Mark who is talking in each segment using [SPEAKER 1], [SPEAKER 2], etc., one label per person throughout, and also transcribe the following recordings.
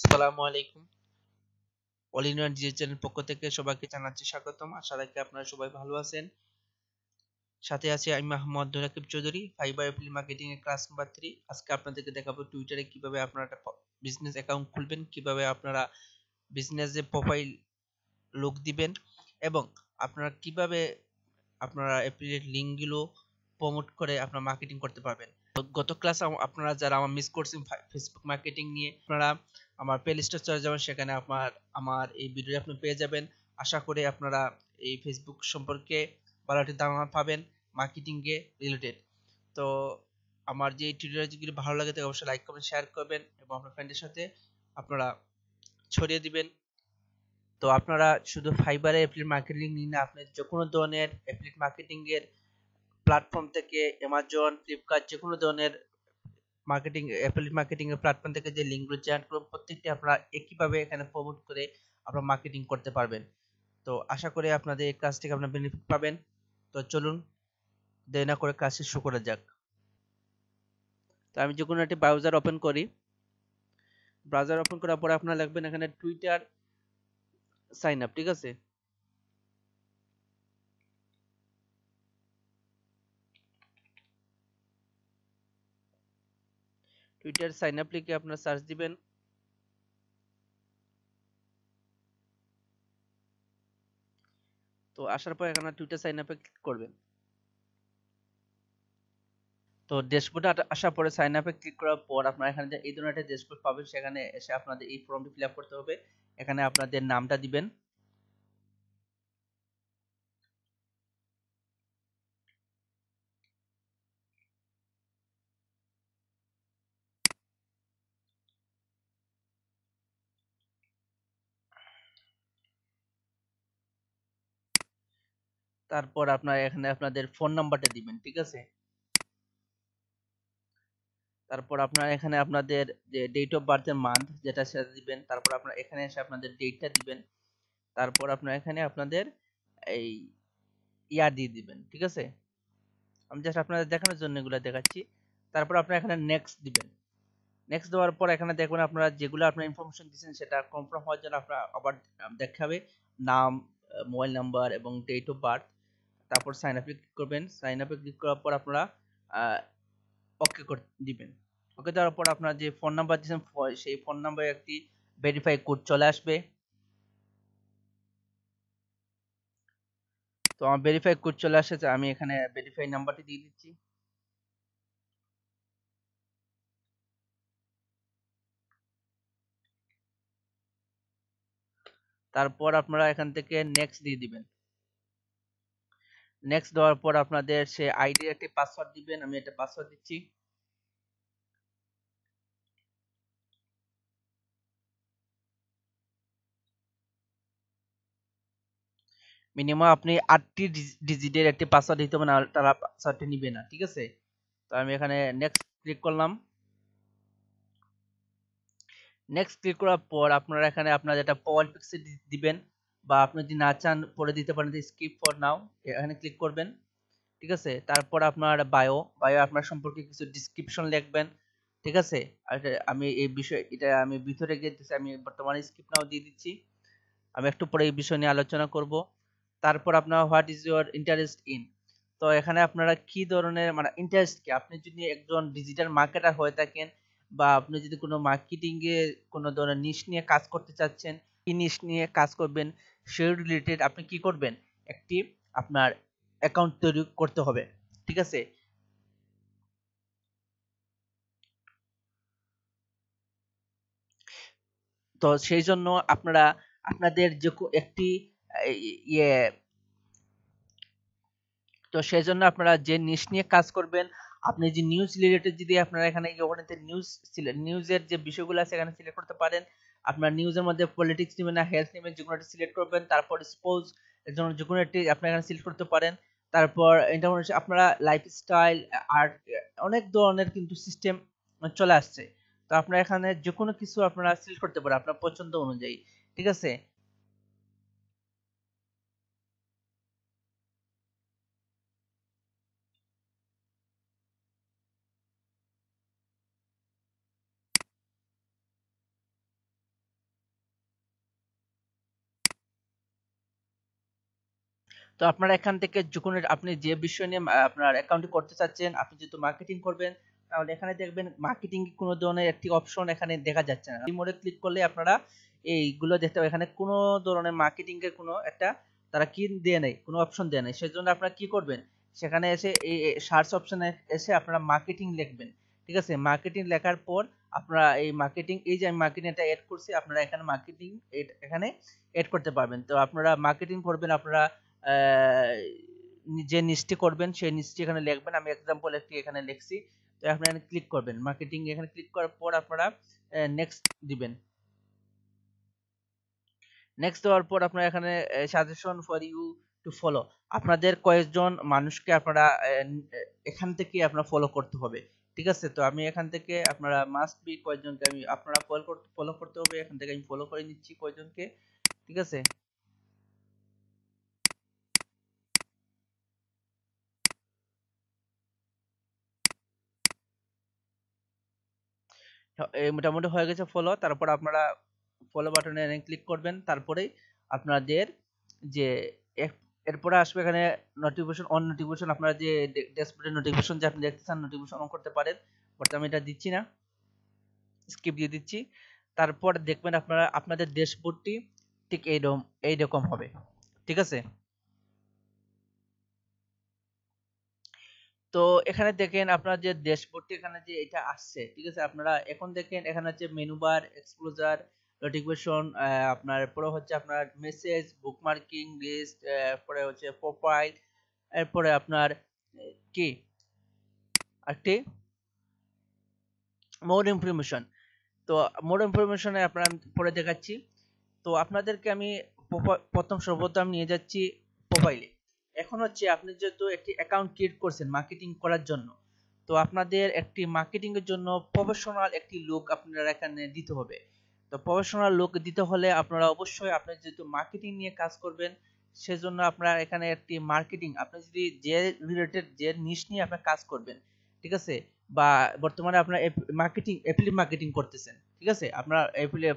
[SPEAKER 1] আসসালামু আলাইকুম all in one channel পক্ষ থেকে সবাইকে জানাচ্ছি স্বাগতম আশা রাখি আপনারা সবাই ভালো আছেন সাথে আছি আমি মাহমুদ রাকিব চৌধুরী ফাইবার এপ্রিল মার্কেটিং এর ক্লাস নাম্বার থ্রি আজকে আপনাদেরকে দেখাবো টুইটারে কিভাবে আপনারা একটা বিজনেস অ্যাকাউন্ট খুলবেন কিভাবে আপনারা বিজনেসে প্রোফাইল লোক দিবেন এবং আপনারা কিভাবে আপনারা অ্যাফিলিয়েট লিঙ্কগুলো প্রমোট করে আপনারা মার্কেটিং করতে পারবেন গত ক্লাসে আপনারা যারা আমার মিস করছেন ফেসবুক মার্কেটিং নিয়ে আপনারা আমার প্লে লিস্টে চলে যাবেন সেখানে আপনার আমার এই ভিডিও আপনি পেয়ে যাবেন আশা করি আপনারা এই ফেসবুক সম্পর্কে ভালো একটি ধারণা পাবেন মার্কেটিংয়ে রিলেটেড তো আমার যে টিউটোরিয়ালগুলি ভালো লাগে তো অবশ্যই লাইক করবেন শেয়ার করবেন এবং আপনার ফ্রেন্ডের সাথে আপনারা ছড়িয়ে দিবেন তো আপনারা শুধু ফাইবারে অ্যাপ্লিক মার্কেটিং নিয়ে না আপনি যে কোনো ধরনের মার্কেটিং মার্কেটিংয়ের প্ল্যাটফর্ম থেকে অ্যামাজন ফ্লিপকার্ট যে কোনো ধরনের মার্কেটিং অ্যাফিলিয়েট মার্কেটিং এর প্ল্যাটফর্ম থেকে যে লিঙ্কগুলো জয়েন করুন প্রত্যেকটি আপনারা একইভাবে এখানে প্রমোট করে আপনারা মার্কেটিং করতে পারবেন তো আশা করি আপনাদের এই কাজ থেকে আপনারা বেনিফিট পাবেন তো চলুন দেরি না করে কাজটি শুরু করা যাক তো আমি যে কোনো একটি ব্রাউজার ওপেন করি ব্রাউজার ওপেন করার পরে আপনারা লিখবেন এখানে টুইটার সাইন আপ ঠিক আছে টুইটার সাইন আপ লিখে আপনারা সার্চ দিবেন তো আসার পর এখানে টুইটার সাইন আপে ক্লিক করবেন তো ড্যাশবোর্ডে আসার পরে সাইন আপে ক্লিক করার পর আপনারা এখানে এই ধরনের একটা ড্যাশবোর্ড পাবেন সেখানে এসে আপনাদের এই ফর্মটি ফিল করতে হবে এখানে আপনাদের নামটা দিবেন তারপর আপনার এখানে আপনাদের ফোন নাম্বারটা দিবেন ঠিক আছে তারপর আপনার এখানে আপনাদের যে ডেট অফ বার্থের মান্থ যেটা সেটা দিবেন তারপর আপনার এখানে এসে আপনাদের ডেটটা দিবেন তারপর আপনার এখানে আপনাদের এই ইয়ার দিয়ে দিবেন ঠিক আছে আমি জাস্ট আপনাদের দেখানোর জন্য এগুলো দেখাচ্ছি তারপর আপনার এখানে নেক্সট দিবেন নেক্সট দেওয়ার পর এখানে দেখবেন আপনারা যেগুলো আপনার ইনফরমেশন দিচ্ছেন সেটা কনফার্ম হওয়ার জন্য আপনার আবার দেখাবে নাম মোবাইল নাম্বার এবং ডেট অফ বার্থ তারপর সাইন আপে ক্লিক করবেন সাইন আপে ক্লিক করার পর আপনারা ওকে করে দিবেন ওকে দেওয়ার পর আপনার যে ফোন নাম্বার দিয়েছেন সেই ফোন নাম্বারে একটি ভেরিফাই কোড চলে আসবে তো আমার ভেরিফাই কোড চলে আসছে আমি এখানে ভেরিফাই নাম্বারটি দিয়ে দিচ্ছি তারপর আপনারা এখান থেকে নেক্সট দিয়ে দিবেন নেক্সট দেওয়ার পর আপনাদের সে আইডির একটি পাসওয়ার্ড দিবেন আমি একটা পাসওয়ার্ড দিচ্ছি মিনিমাম আপনি আটটি ডিজিটের একটি পাসওয়ার্ড দিতে হবে না তারা পাসওয়ার্ডটি নিবে না ঠিক আছে তো আমি এখানে নেক্সট ক্লিক করলাম নেক্সট ক্লিক করার পর আপনারা এখানে আপনার যেটা পাওয়ার পিক্সেল দিবেন বা আপনি যদি না চান পরে দিতে পারেন স্কিপ ফর নাও এখানে ক্লিক করবেন ঠিক আছে তারপর আপনার বায়ো বায়ো আপনার সম্পর্কে কিছু ডিসক্রিপশন লিখবেন ঠিক আছে আমি এই বিষয় এটা আমি ভিতরে গিয়ে আমি বর্তমানে স্কিপ নাও দিয়ে দিচ্ছি আমি একটু পরে এই বিষয় নিয়ে আলোচনা করব তারপর আপনার what is your interest in তো এখানে আপনারা কি ধরনের মানে ইন্টারেস্ট কি আপনি যদি একজন ডিজিটাল মার্কেটার হয়ে থাকেন বা আপনি যদি কোনো মার্কেটিংয়ে কোনো ধরনের নিশ নিয়ে কাজ করতে চাচ্ছেন কি নিশ নিয়ে কাজ করবেন সেই রিলেটেড আপনি কি করবেন একটি আপনার অ্যাকাউন্ট তৈরি করতে হবে ঠিক আছে তো সেই জন্য আপনারা আপনাদের যে একটি ইয়ে তো সেই জন্য আপনারা যে নিউজ নিয়ে কাজ করবেন আপনি যে নিউজ রিলেটেড যদি আপনারা এখানে ওখানে নিউজ নিউজের যে বিষয়গুলো আছে এখানে সিলেক্ট করতে পারেন আপনার নিউজের মধ্যে পলিটিক্স নেবেন না হেলথ নেবেন যে কোনো একটা সিলেক্ট করবেন তারপর স্পোর্টস এর জন্য যে কোনো একটি আপনি এখানে সিলেক্ট করতে পারেন তারপর হচ্ছে আপনারা লাইফস্টাইল আর্ট অনেক ধরনের কিন্তু সিস্টেম চলে আসছে তো আপনারা এখানে যে কোনো কিছু আপনারা সিলেক্ট করতে পারেন আপনার পছন্দ অনুযায়ী ঠিক আছে তো আপনারা এখান থেকে যখন আপনি যে বিষয় নিয়ে আপনার অ্যাকাউন্ট করতে চাচ্ছেন আপনি যেহেতু মার্কেটিং করবেন তাহলে এখানে দেখবেন মার্কেটিং কোনো ধরনের একটি অপশন এখানে দেখা যাচ্ছে না মোড়ে ক্লিক করলে আপনারা এইগুলো দেখতে পাবেন এখানে কোনো ধরনের মার্কেটিং এর কোনো একটা তারা কি দেয় নাই কোনো অপশন দেয় নাই সেজন্য আপনারা কি করবেন সেখানে এসে এই সার্চ অপশনে এসে আপনারা মার্কেটিং লিখবেন ঠিক আছে মার্কেটিং লেখার পর আপনারা এই মার্কেটিং এই যে আমি মার্কেটিং এটা অ্যাড করছি আপনারা এখানে মার্কেটিং এখানে অ্যাড করতে পারবেন তো আপনারা মার্কেটিং করবেন আপনারা যে নিচটি করবেন সেই নিচটি এখানে লিখবেন আমি এক্সাম্পল একটি এখানে লিখছি তো আপনারা ক্লিক করবেন মার্কেটিং এখানে ক্লিক করার পর আপনারা নেক্সট দিবেন নেক্সট দেওয়ার পর আপনারা এখানে suggestion for you to follow আপনাদের কয়েকজন মানুষকে আপনারা এখান থেকে আপনারা ফলো করতে হবে ঠিক আছে তো আমি এখান থেকে আপনারা মাস্ট বি কয়েকজনকে আমি আপনারা ফলো করতে ফলো করতে হবে এখান থেকে আমি ফলো করে নিচ্ছি কয়েকজনকে ঠিক আছে মোটামুটি হয়ে গেছে ফলো তারপর আপনারা ফলো বাটনে ক্লিক করবেন তারপরেই আপনাদের যে এরপরে আসবে এখানে নোটিফিকেশন অন নোটিফিকেশন আপনারা যে ড্যাশবোর্ডের নোটিফিকেশন যে আপনি দেখতে চান নোটিফিকেশন অন করতে পারেন বাট আমি এটা দিচ্ছি না স্কিপ দিয়ে দিচ্ছি তারপর দেখবেন আপনারা আপনাদের ড্যাশবোর্ডটি ঠিক এইরকম এইরকম হবে ঠিক আছে তো এখানে দেখেন আপনার যে ড্যাশবোর্ডটি এখানে যে এটা আসছে ঠিক আছে আপনারা এখন দেখেন এখানে হচ্ছে মেনু বার এক্সপ্লোজার নোটিফিকেশন আপনার পরে হচ্ছে আপনার মেসেজ বুকমার্কিং লিস্ট পরে হচ্ছে প্রোফাইল এরপরে আপনার কি আরেকটি মোর ইনফরমেশন তো মোর ইনফরমেশনে আপনার পরে দেখাচ্ছি তো আপনাদেরকে আমি প্রথম সর্বপ্রথম নিয়ে যাচ্ছি প্রোফাইলে এখন হচ্ছে আপনি যেহেতু একটি অ্যাকাউন্ট ক্রিয়েট করছেন মার্কেটিং করার জন্য তো আপনাদের একটি মার্কেটিং এর জন্য প্রফেশনাল একটি লোক আপনারা এখানে দিতে হবে তো প্রফেশনাল লোক দিতে হলে আপনারা অবশ্যই আপনি যেহেতু মার্কেটিং নিয়ে কাজ করবেন সেজন্য আপনার এখানে একটি মার্কেটিং আপনি যদি যে রিলেটেড যে নিশ নিয়ে আপনি কাজ করবেন ঠিক আছে বা বর্তমানে আপনার মার্কেটিং অ্যাফিলিয়েট মার্কেটিং করতেছেন ঠিক আছে আপনার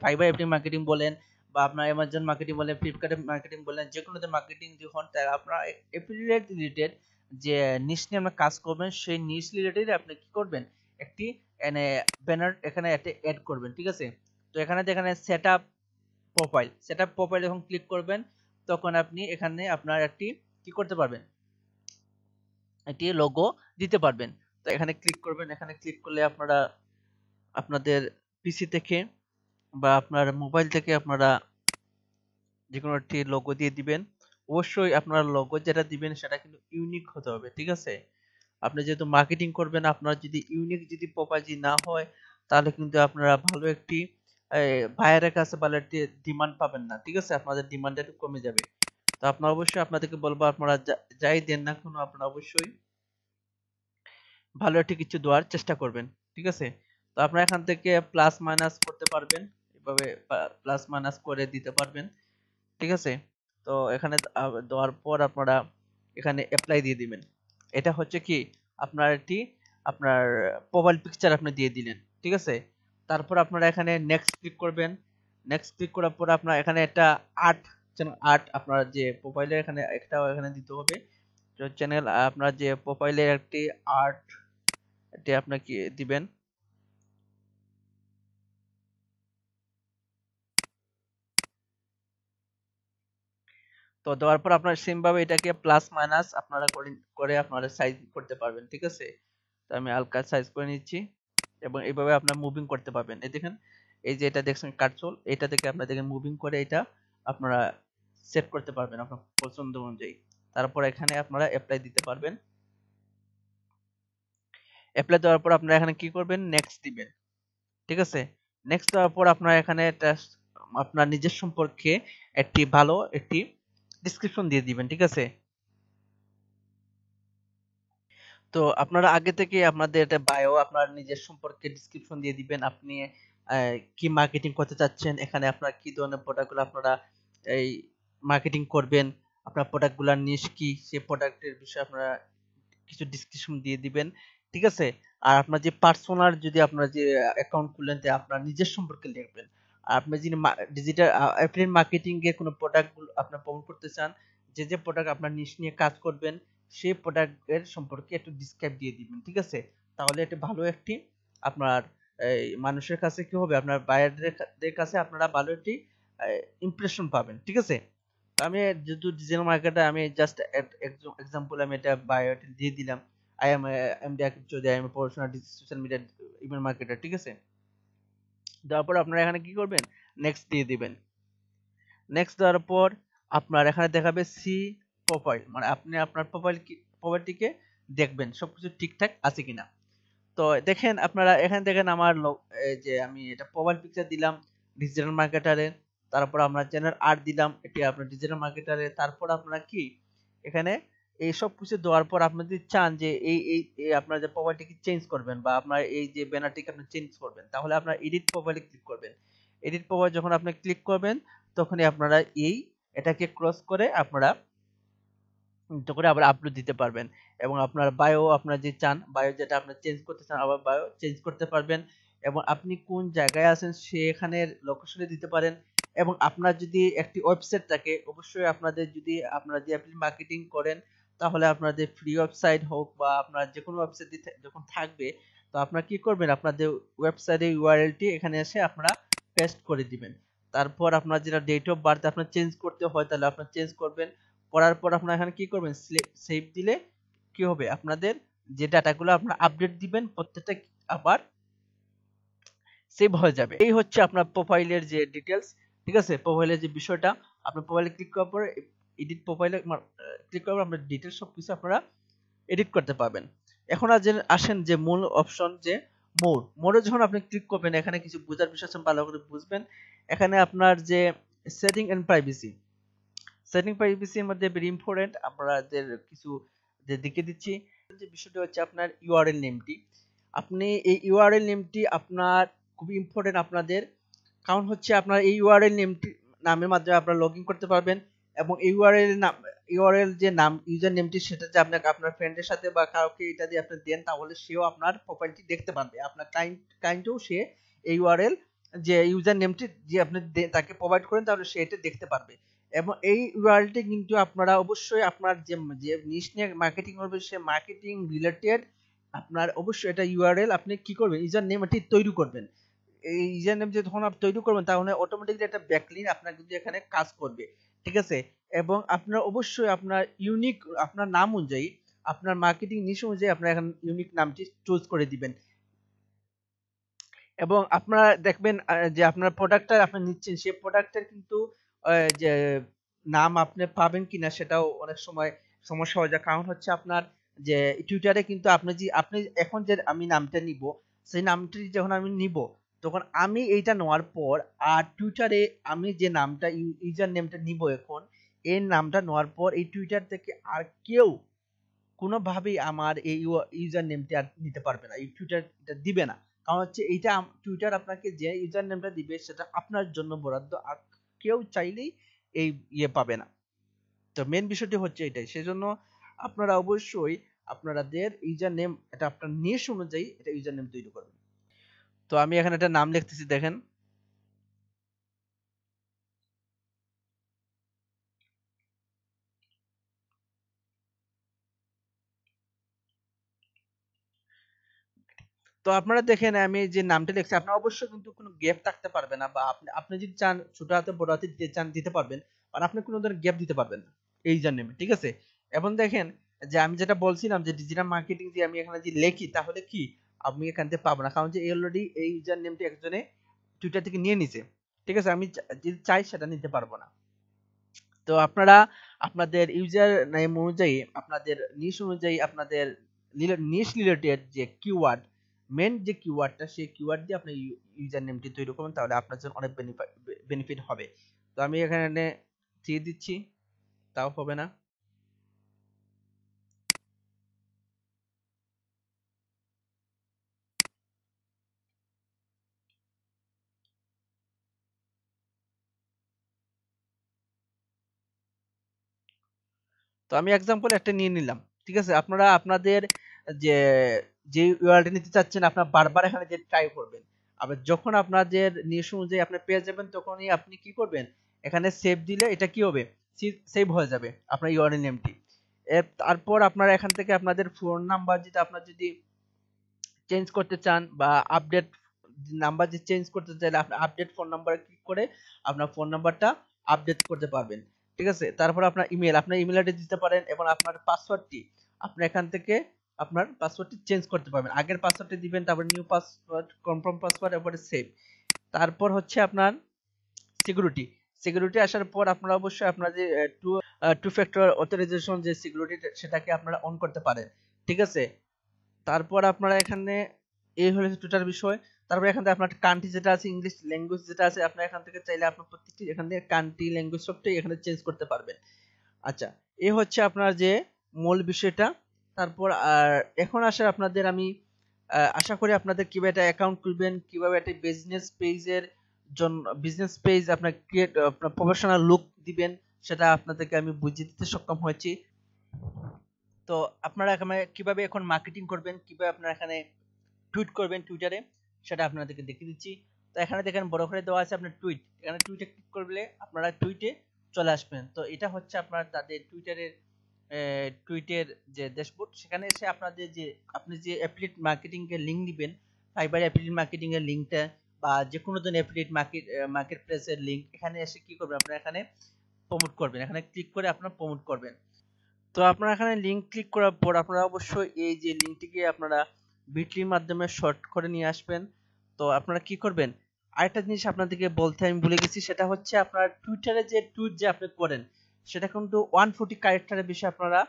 [SPEAKER 1] ফাইবার অ্যাফিলিয়েট মার্কেটিং বলেন বা আপনার অ্যামাজন মার্কেটিং বলেন ফ্লিপকার্টে মার্কেটিং বলেন যে কোনো মার্কেটিং যখন আপনার অ্যাফিলিয়েট রিলেটেড যে নিশ নিয়ে আপনার কাজ করবেন সেই নিশ রিলেটেড আপনি কি করবেন একটি মানে ব্যানার এখানে একটা অ্যাড করবেন ঠিক আছে তো এখানে এখানে set up profile set up profile যখন ক্লিক করবেন তখন আপনি এখানে আপনার একটি কি করতে পারবেন একটি লোগো দিতে পারবেন তো এখানে ক্লিক করবেন এখানে ক্লিক করলে আপনারা আপনাদের পিসি থেকে বা আপনার মোবাইল থেকে আপনারা যে কোনো একটি লোগো দিয়ে দিবেন অবশ্যই আপনার লোগো যেটা দিবেন সেটা কিন্তু ইউনিক হতে হবে ঠিক আছে আপনি যেহেতু মার্কেটিং করবেন আপনার যদি ইউনিক যদি প্রপাজি না হয় তাহলে কিন্তু আপনারা ভালো একটি ভাইয়ের কাছে ভালো একটি ডিমান্ড পাবেন না ঠিক আছে আপনাদের ডিমান্ড একটু কমে যাবে তো আপনার অবশ্যই আপনাদেরকে বলবো আপনারা যাই দেন না কোনো আপনারা অবশ্যই ভালো একটি কিছু দেওয়ার চেষ্টা করবেন ঠিক আছে তো আপনারা এখান থেকে প্লাস মাইনাস করতে পারবেন ভাবে প্লাস মাইনাস করে দিতে পারবেন ঠিক আছে তো এখানে দেওয়ার পর আপনারা এখানে অ্যাপ্লাই দিয়ে দিবেন এটা হচ্ছে কি আপনার একটি আপনার প্রোফাইল পিকচার আপনি দিয়ে দিলেন ঠিক আছে তারপর আপনারা এখানে নেক্সট ক্লিক করবেন নেক্সট ক্লিক করার পর আপনার এখানে একটা আর্ট চ্যানেল আর্ট আপনার যে প্রোফাইলের এখানে একটা এখানে দিতে হবে চ্যানেল আপনার যে প্রোফাইলের একটি আর্ট এটি আপনাকে দিবেন তো দেওয়ার পর আপনার সেম ভাবে এটাকে প্লাস মাইনাস আপনারা করে আপনারা সাইজ করতে পারবেন ঠিক আছে তো আমি হালকা সাইজ করে নিচ্ছি এবং এইভাবে আপনার মুভিং করতে পারবেন এই দেখেন এই যে এটা দেখছেন কাটসোল এটা থেকে আপনার দেখেন মুভিং করে এটা আপনারা সেট করতে পারবেন আপনার পছন্দ অনুযায়ী তারপর এখানে আপনারা অ্যাপ্লাই দিতে পারবেন অ্যাপ্লাই দেওয়ার পর আপনারা এখানে কি করবেন নেক্সট দিবেন ঠিক আছে নেক্সট দেওয়ার পর আপনারা এখানে আপনার নিজের সম্পর্কে একটি ভালো একটি ডিসক্রিপশন দিয়ে দিবেন ঠিক আছে তো আপনারা আগে থেকে আপনাদের একটা বায়ো আপনার নিজের সম্পর্কে ডিসক্রিপশন দিয়ে দিবেন আপনি কি মার্কেটিং করতে চাচ্ছেন এখানে আপনার কি ধরনের প্রোডাক্টগুলো আপনারা এই মার্কেটিং করবেন আপনার প্রোডাক্টগুলোর নিশ কি সে প্রোডাক্টের বিষয়ে আপনারা কিছু ডিসক্রিপশন দিয়ে দিবেন ঠিক আছে আর আপনার যে পার্সোনাল যদি আপনার যে অ্যাকাউন্ট খুললেন আপনার নিজের সম্পর্কে লিখবেন আপনি যিনি ডিজিটাল অ্যাফিলিয়েট মার্কেটিং এর কোনো গুলো আপনি প্রমোট করতে চান যে যে প্রোডাক্ট আপনার নিশ নিয়ে কাজ করবেন সেই প্রোডাক্টের সম্পর্কে একটু ডিসক্রাইব দিয়ে দিবেন ঠিক আছে তাহলে এটা ভালো একটি আপনার মানুষের কাছে কি হবে আপনার বায়ারদের কাছে আপনারা ভালো একটি ইমপ্রেশন পাবেন ঠিক আছে আমি যেহেতু ডিজিটাল মার্কেটে আমি জাস্ট এক্সাম্পল আমি এটা বায়োটি দিয়ে দিলাম I am M D Chowdhury I am পড়াশোনা সোশ্যাল মিডিয়া ইমেল মার্কেটার ঠিক আছে দেওয়ার পর আপনারা এখানে কি করবেন নেক্সট দিয়ে দিবেন নেক্সট দেওয়ার পর আপনার এখানে দেখাবে সি প্রোফাইল মানে আপনি আপনার প্রোফাইল প্রোফাইলটিকে দেখবেন সব কিছু ঠিকঠাক আছে কিনা তো দেখেন আপনারা এখানে দেখেন আমার যে আমি এটা প্রোফাইল পিকচার দিলাম ডিজিটাল মার্কেটারে তারপর আমরা চ্যানেল আর্ট দিলাম এটি আপনার ডিজিটাল মার্কেটারে তারপর আপনারা কি এখানে এই সব কিছু দেওয়ার পর আপনি যদি চান যে এই এই আপনার যে প্রোফাইলটিকে চেঞ্জ করবেন বা আপনার এই যে ব্যানারটিকে আপনি চেঞ্জ করবেন তাহলে আপনার এডিট প্রোফাইলে ক্লিক করবেন এডিট প্রোফাইল যখন আপনি ক্লিক করবেন তখনই আপনারা এই এটাকে ক্রস করে আপনারা করে আবার আপলোড দিতে পারবেন এবং আপনার বায়ো আপনার যে চান বায়ো যেটা আপনি চেঞ্জ করতে চান আবার বায়ো চেঞ্জ করতে পারবেন এবং আপনি কোন জায়গায় আছেন সেখানের লোকেশনে দিতে পারেন এবং আপনার যদি একটি ওয়েবসাইট থাকে অবশ্যই আপনাদের যদি আপনারা যদি আপনি মার্কেটিং করেন তাহলে আপনাদের ফ্রি ওয়েবসাইট হোক বা আপনার যে কোনো ওয়েবসাইট যখন থাকবে তো আপনারা কি করবেন আপনাদের ওয়েবসাইটে ইউআরএলটি এখানে এসে আপনারা পেস্ট করে দিবেন তারপর আপনার যেটা ডেট অফ বার্থ আপনার চেঞ্জ করতে হয় তাহলে আপনার চেঞ্জ করবেন করার পর আপনারা এখানে কি করবেন সেভ দিলে কি হবে আপনাদের যে ডাটাগুলো আপনারা আপডেট দিবেন প্রত্যেকটা আবার সেভ হয়ে যাবে এই হচ্ছে আপনার প্রোফাইলের যে ডিটেলস ঠিক আছে প্রোফাইলের যে বিষয়টা আপনি প্রোফাইলে ক্লিক করার পরে এডিট প্রোফাইলে ক্লিক করবেন আপনার ডিটেলস সব কিছু আপনারা এডিট করতে পারবেন এখন আর যে আসেন যে মূল অপশন যে মোর মোরে যখন আপনি ক্লিক করবেন এখানে কিছু বোঝার বিষয় আছে ভালো করে বুঝবেন এখানে আপনার যে সেটিং এন্ড প্রাইভেসি সেটিং প্রাইভেসির মধ্যে ভেরি ইম্পর্টেন্ট আপনাদের কিছু যে দেখে দিচ্ছি যে বিষয়টি হচ্ছে আপনার ইউআরএল নেমটি আপনি এই ইউআরএল নেমটি আপনার খুবই ইম্পর্টেন্ট আপনাদের কারণ হচ্ছে আপনার এই ইউআরএল নেমটি নামের মাধ্যমে আপনারা লগ করতে পারবেন এবং ইউআরএল নাম ইউআরএল যে নাম ইউজার নেমটি সেটা যে আপনাকে আপনার ফ্রেন্ডের সাথে বা কাউকে এটা দিয়ে আপনি দেন তাহলে সেও আপনার প্রোফাইলটি দেখতে পারবে আপনার ক্লায়েন্ট ক্লায়েন্টও সে এই ইউআরএল যে ইউজার নেমটি যে আপনি তাকে প্রোভাইড করেন তাহলে সে এটা দেখতে পারবে এবং এই ইউআরএলটি কিন্তু আপনারা অবশ্যই আপনার যে যে নিশ নিয়ে মার্কেটিং করবে সে মার্কেটিং রিলেটেড আপনার অবশ্যই এটা ইউআরএল আপনি কি করবেন ইউজার নেম এটি তৈরি করবেন এই ইউজার নেম যে যখন আপনি তৈরি করবেন তাহলে অটোমেটিকলি একটা ব্যাকলিন আপনার কিন্তু এখানে কাজ করবে ঠিক আছে এবং আপনার অবশ্যই আপনার ইউনিক আপনার নাম অনুযায়ী আপনার মার্কেটিং নিস অনুযায়ী আপনার এখন ইউনিক নামটি চুজ করে দিবেন এবং আপনারা দেখবেন যে আপনার প্রোডাক্টটা আপনি নিচ্ছেন সেই প্রোডাক্টের কিন্তু যে নাম আপনি পাবেন কিনা সেটাও অনেক সময় সমস্যা হয়ে যায় কারণ হচ্ছে আপনার যে টুইটারে কিন্তু আপনি যে আপনি এখন যে আমি নামটা নিব সেই নামটি যখন আমি নিব তখন আমি এইটা নেওয়ার পর আর টুইটারে আমি যে নামটা ইউজার নেমটা নিব এখন এই নামটা নেওয়ার পর এই টুইটার থেকে আর কেউ কোনোভাবেই আমার এই ইউজার নেমটা আর নিতে পারবে না এই টুইটার এটা দিবে না কারণ হচ্ছে এইটা টুইটার আপনাকে যে ইউজার নেমটা দিবে সেটা আপনার জন্য বরাদ্দ আর কেউ চাইলেই এই ইয়ে পাবে না তো মেন বিষয়টি হচ্ছে এটাই সেজন্য আপনারা অবশ্যই আপনারাদের ইউজার নেম এটা আপনার নিশ অনুযায়ী এটা ইউজার নেম তৈরি করবেন তো আমি এখানে একটা নাম লিখতেছি দেখেন তো আপনারা দেখেন আমি যে নামটা লিখছি আপনি অবশ্যই কিন্তু কোনো গ্যাপ থাকতে পারবে না বা আপনি আপনি যদি চান ছোট হাতে বড় হাতে দিতে চান দিতে পারবেন আর আপনি কোনো ধরনের গ্যাপ দিতে পারবেন না এই জার নেমে ঠিক আছে এবং দেখেন যে আমি যেটা বলছিলাম যে ডিজিটাল মার্কেটিং যে আমি এখানে যে লেখি তাহলে কি আমি এখান থেকে পাবো না কারণ যে অলরেডি এই ইউজার নেমটি একজনে টুইটার থেকে নিয়ে নিছে ঠিক আছে আমি যদি চাই সেটা নিতে পারবো না তো আপনারা আপনাদের ইউজার নেম অনুযায়ী আপনাদের নিশ অনুযায়ী আপনাদের নিশ রিলেটেড যে কিওয়ার্ড মেন যে কিওয়ার্ডটা সেই কিওয়ার্ড দিয়ে আপনি ইউজার নেমটি তৈরি করবেন তাহলে আপনার জন্য অনেক বেনিফিট হবে তো আমি এখানে থ্রি দিচ্ছি তাও হবে না তো আমি এক্সাম্পল একটা নিয়ে নিলাম ঠিক আছে আপনারা আপনাদের যে যে ওয়ার্ডে নিতে চাচ্ছেন আপনার বারবার এখানে যে ট্রাই করবেন আবার যখন আপনাদের নিউজ অনুযায়ী আপনি পেয়ে যাবেন তখনই আপনি কি করবেন এখানে সেভ দিলে এটা কি হবে সেভ হয়ে যাবে আপনার ইউআরএল নেমটি তারপর আপনারা এখান থেকে আপনাদের ফোন নাম্বার যেটা আপনার যদি চেঞ্জ করতে চান বা আপডেট নাম্বার যে চেঞ্জ করতে চাইলে আপনি আপডেট ফোন নাম্বার ক্লিক করে আপনার ফোন নাম্বারটা আপডেট করতে পারবেন ঠিক আছে তারপর আপনার ইমেল আপনার ইমেল আইডি দিতে পারেন এবং আপনার পাসওয়ার্ডটি আপনি এখান থেকে আপনার পাসওয়ার্ডটি চেঞ্জ করতে পারবেন আগের পাসওয়ার্ডটি দিবেন তারপর নিউ পাসওয়ার্ড কনফার্ম পাসওয়ার্ড এরপরে সেভ তারপর হচ্ছে আপনার সিকিউরিটি সিকিউরিটি আসার পর আপনারা অবশ্যই আপনার যে টু টু ফ্যাক্টর অথরাইজেশন যে সিকিউরিটি সেটাকে আপনারা অন করতে পারেন ঠিক আছে তারপর আপনারা এখানে এই হলো টোটাল বিষয় তারপরে এখান থেকে আপনার কান্ট্রি যেটা আছে ইংলিশ ল্যাঙ্গুয়েজ যেটা আছে আপনার এখান থেকে চাইলে আপনার প্রত্যেকটি এখান থেকে কান্ট্রি ল্যাঙ্গুয়েজ সবটাই এখানে চেঞ্জ করতে পারবেন আচ্ছা এ হচ্ছে আপনার যে মূল বিষয়টা তারপর আর এখন আসার আপনাদের আমি আশা করি আপনাদের কিভাবে একটা অ্যাকাউন্ট খুলবেন কিভাবে একটা বিজনেস পেজের জন্য বিজনেস পেজ আপনার ক্রিয়েট আপনার প্রফেশনাল লুক দিবেন সেটা আপনাদেরকে আমি বুঝিয়ে দিতে সক্ষম হয়েছি তো আপনারা এখানে কিভাবে এখন মার্কেটিং করবেন কিভাবে আপনারা এখানে টুইট করবেন টুইটারে সেটা আপনাদেরকে দেখিয়ে দিচ্ছি তো এখানে দেখেন বড় করে দেওয়া আছে আপনার টুইট এখানে টুইটে ক্লিক করলে আপনারা টুইটে চলে আসবেন তো এটা হচ্ছে আপনার তাদের টুইটারের টুইটের যে ড্যাশবোর্ড সেখানে এসে আপনাদের যে আপনি যে মার্কেটিং মার্কেটিংয়ের লিঙ্ক দিবেন ফাইবার অ্যাফিলিয়েট মার্কেটিংয়ের লিঙ্কটা বা যে কোনো ধরনের অ্যাফিলিয়েট মার্কেট মার্কেট প্লেসের লিঙ্ক এখানে এসে কি করবেন আপনারা এখানে প্রমোট করবেন এখানে ক্লিক করে আপনারা প্রমোট করবেন তো আপনারা এখানে লিঙ্ক ক্লিক করার পর আপনারা অবশ্যই এই যে লিঙ্কটিকে আপনারা বিটলির মাধ্যমে শর্ট করে নিয়ে আসবেন তো আপনারা কি করবেন আরেকটা জিনিস আপনাদেরকে বলতে আমি ভুলে গেছি সেটা হচ্ছে আপনার টুইটারে যে টুইট যে আপনি করেন সেটা কিন্তু ওয়ান ফোর্টি ক্যারেক্টারের বেশি আপনারা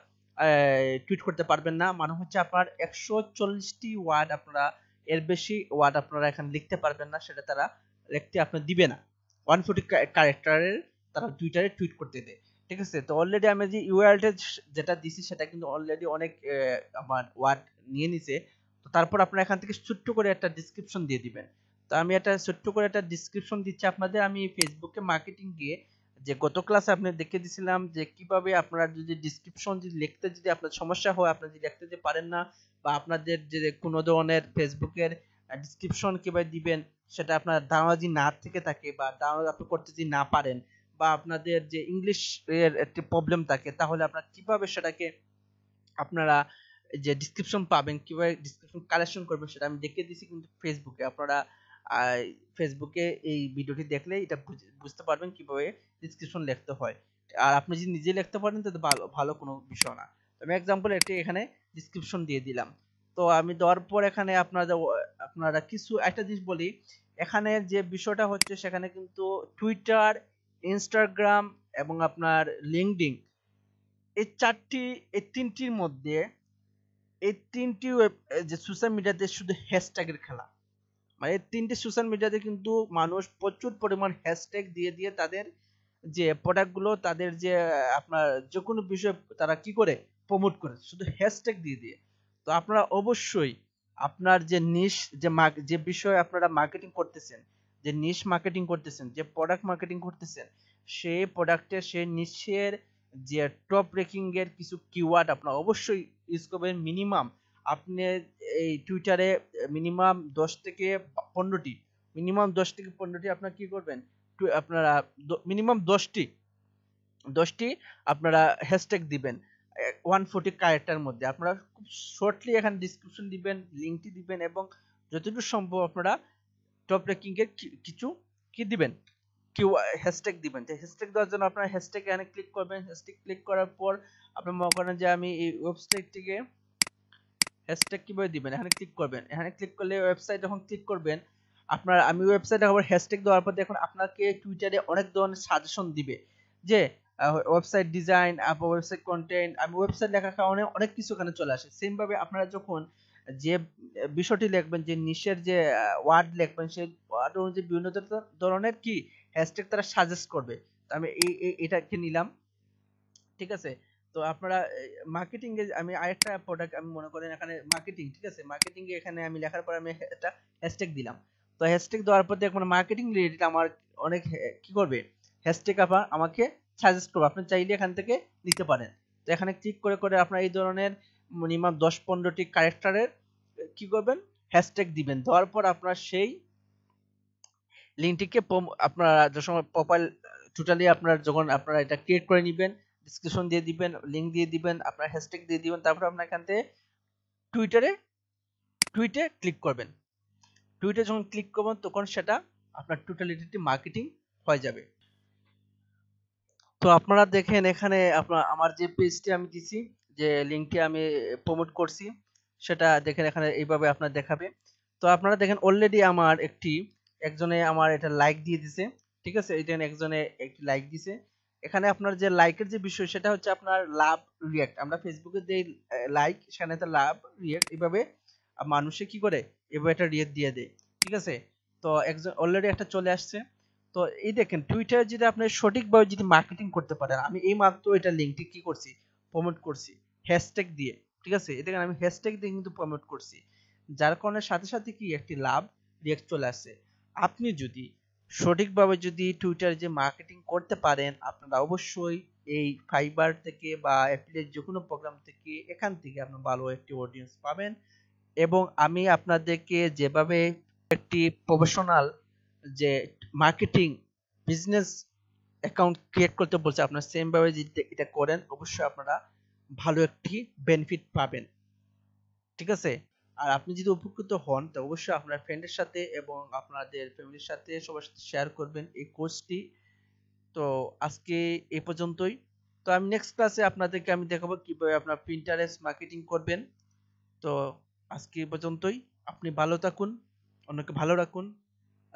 [SPEAKER 1] টুইট করতে পারবেন না মানে হচ্ছে আপনার একশো চল্লিশটি ওয়ার্ড আপনারা এর বেশি ওয়ার্ড আপনারা এখানে লিখতে পারবেন না সেটা তারা লিখতে আপনি দিবে না ওয়ান ফোর্টি ক্যারেক্টারের তারা টুইটারে টুইট করতে দেয় ঠিক আছে তো অলরেডি আমি যে ইউআরএলটা যেটা দিছি সেটা কিন্তু অলরেডি অনেক আমার ওয়ার্ড নিয়ে নিছে তো তারপর আপনারা এখান থেকে ছোট্ট করে একটা ডিসক্রিপশন দিয়ে দিবেন তো আমি একটা ছোট্ট করে একটা ডিসক্রিপশন দিচ্ছি আপনাদের আমি ফেসবুকে মার্কেটিং দিয়ে যে গত ক্লাসে আপনি দেখে দিছিলাম যে কিভাবে আপনারা যদি ডিসক্রিপশন যদি লিখতে যদি আপনার সমস্যা হয় আপনারা যদি লিখতে যে পারেন না বা আপনাদের যে কোনো ধরনের ফেসবুকের ডিসক্রিপশন কিভাবে দিবেন সেটা আপনার ধারণা যদি না থেকে থাকে বা ডাউনলোড আপনি করতে যদি না পারেন বা আপনাদের যে ইংলিশ এর একটি প্রবলেম থাকে তাহলে আপনারা কিভাবে সেটাকে আপনারা যে ডিসক্রিপশন পাবেন কিভাবে ডিসক্রিপশন কালেকশন করবেন সেটা আমি দেখিয়ে দিয়েছি কিন্তু ফেসবুকে আপনারা ফেসবুকে এই ভিডিওটি দেখলে এটা বুঝতে পারবেন কিভাবে ডিসক্রিপশন লিখতে হয় আর আপনি যদি নিজে লিখতে পারেন তাহলে ভালো ভালো কোনো বিষয় না আমি এক্সাম্পল একটি এখানে ডিসক্রিপশন দিয়ে দিলাম তো আমি দেওয়ার পর এখানে আপনারা আপনারা কিছু একটা জিনিস বলি এখানে যে বিষয়টা হচ্ছে সেখানে কিন্তু টুইটার ইনস্টাগ্রাম এবং আপনার লিঙ্কডিন এই চারটি এই তিনটির মধ্যে মানে এই তিনটি যে সোশ্যাল মিডিয়াতে শুধু হ্যাশট্যাগের খেলা মানে তিনটি সোশ্যাল মিডিয়াতে কিন্তু মানুষ প্রচুর পরিমাণ হ্যাশট্যাগ দিয়ে দিয়ে তাদের যে প্রোডাক্টগুলো তাদের যে আপনার যে কোনো বিষয়ে তারা কি করে প্রমোট করে শুধু হ্যাশট্যাগ দিয়ে দিয়ে তো আপনারা অবশ্যই আপনার যে নিশ যে যে বিষয়ে আপনারা মার্কেটিং করতেছেন যে নিশ মার্কেটিং করতেছেন যে প্রোডাক্ট মার্কেটিং করতেছেন সেই প্রোডাক্টের সেই নিশের যে টপ এর কিছু কিওয়ার্ড আপনার অবশ্যই ইউজ করবেন মিনিমাম আপনি এই টুইটারে মিনিমাম দশ থেকে পনেরোটি মিনিমাম দশ থেকে পনেরোটি আপনার কি করবেন আপনারা মিনিমাম দশটি দশটি আপনারা হ্যাশট্যাগ দিবেন ওয়ান ফোর্টি ক্যারেক্টার মধ্যে আপনারা খুব শর্টলি এখানে ডিসক্রিপশন দিবেন লিঙ্কটি দিবেন এবং যতটুকু সম্ভব আপনারা টপ এর কিছু কি দিবেন কিউ হ্যাশট্যাগ দিবেন যে হ্যাশট্যাগ দেওয়ার জন্য আপনারা হ্যাশট্যাগ এখানে ক্লিক করবেন হ্যাশট্যাগ ক্লিক করার পর আপনি মনে করেন যে আমি এই ওয়েবসাইটটিকে হ্যাশট্যাগ কিভাবে দিবেন এখানে ক্লিক করবেন এখানে ক্লিক করলে ওয়েবসাইট যখন ক্লিক করবেন আপনার আমি ওয়েবসাইটে আবার হ্যাশট্যাগ দেওয়ার পর দেখুন আপনাকে টুইটারে অনেক ধরনের সাজেশন দিবে যে ওয়েবসাইট ডিজাইন আপনার ওয়েবসাইট কন্টেন্ট আমি ওয়েবসাইট লেখার কারণে অনেক কিছু এখানে চলে আসে সেমভাবে আপনারা যখন যে বিষয়টি লিখবেন যে নিশের যে ওয়ার্ড লিখবেন সেই ওয়ার্ড অনুযায়ী বিভিন্ন ধরনের কি হ্যাশট্যাগ তারা সাজেস্ট করবে তো আমি এই এটাকে নিলাম ঠিক আছে তো আপনারা মার্কেটিং এ আমি আরেকটা প্রোডাক্ট আমি মনে করেন এখানে মার্কেটিং ঠিক আছে মার্কেটিং এ এখানে আমি লেখার পর আমি একটা হ্যাশট্যাগ দিলাম তো হ্যাশট্যাগ দেওয়ার পর দেখুন মার্কেটিং রিলেটেড আমার অনেক কি করবে হ্যাশট্যাগ আপা আমাকে সাজেস্ট করবে আপনি চাইলে এখান থেকে নিতে পারেন তো এখানে ক্লিক করে করে আপনারা এই ধরনের মিনিমাম দশ পনেরোটি ক্যারেক্টারের কি করবেন হ্যাশট্যাগ দিবেন দেওয়ার পর আপনার সেই লিঙ্কটিকে আপনারা যে সময় প্রোফাইল টোটালি আপনার যখন আপনারা এটা ক্রিয়েট করে নেবেন ডেসক্রিপশন দিয়ে দিবেন লিঙ্ক দিয়ে দিবেন আপনার হ্যাশট্যাগ দিয়ে দিবেন তারপর আপনার এখান থেকে টুইটারে টুইটে ক্লিক করবেন টুইটে যখন ক্লিক করবেন তখন সেটা আপনার টোটালিটি মার্কেটিং হয়ে যাবে তো আপনারা দেখেন এখানে আপনার আমার যে পেজটি আমি দিছি যে লিঙ্কটি আমি প্রমোট করছি সেটা দেখেন এখানে এইভাবে আপনার দেখাবে তো আপনারা দেখেন অলরেডি আমার একটি একজনে আমার এটা লাইক দিয়ে দিছে ঠিক আছে এটা একজনে একটি লাইক দিছে এখানে আপনার যে লাইকের যে বিষয় সেটা হচ্ছে আপনার লাভ রিয়াক্ট আমরা ফেসবুকে যে লাইক সেখানে তো লাভ রিয়াক্ট এভাবে মানুষে কি করে এভাবে একটা রিয়াক্ট দিয়ে দেয় ঠিক আছে তো একজন অলরেডি একটা চলে আসছে তো এই দেখেন টুইটারে যদি আপনি সঠিকভাবে যদি মার্কেটিং করতে পারেন আমি এই মাত্র এটা লিঙ্কটি কি করছি প্রমোট করছি হ্যাশট্যাগ দিয়ে ঠিক আছে এটা আমি হ্যাশট্যাগ দিয়ে কিন্তু প্রমোট করছি যার কারণে সাথে সাথে কি একটি লাভ রিয়াক্ট চলে আসছে আপনি যদি সঠিকভাবে যদি টুইটারে যে মার্কেটিং করতে পারেন আপনারা অবশ্যই এই ফাইবার থেকে বা অ্যাফিলিয়েট যে কোনো প্রোগ্রাম থেকে এখান থেকে আপনার ভালো একটি অডিয়েন্স পাবেন এবং আমি আপনাদেরকে যেভাবে একটি প্রফেশনাল যে মার্কেটিং বিজনেস অ্যাকাউন্ট ক্রিয়েট করতে বলছে আপনারা সেমভাবে যদি এটা করেন অবশ্যই আপনারা ভালো একটি বেনিফিট পাবেন ঠিক আছে আর আপনি যদি উপকৃত হন তো অবশ্যই আপনার ফ্রেন্ডের সাথে এবং আপনাদের ফ্যামিলির সাথে সবার সাথে শেয়ার করবেন এই কোর্সটি তো আজকে এ পর্যন্তই তো আমি নেক্সট ক্লাসে আপনাদেরকে আমি দেখাবো কীভাবে আপনার প্রিন্টারেস্ট মার্কেটিং করবেন তো আজকে এ পর্যন্তই আপনি ভালো থাকুন অন্যকে ভালো রাখুন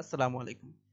[SPEAKER 1] আসসালামু আলাইকুম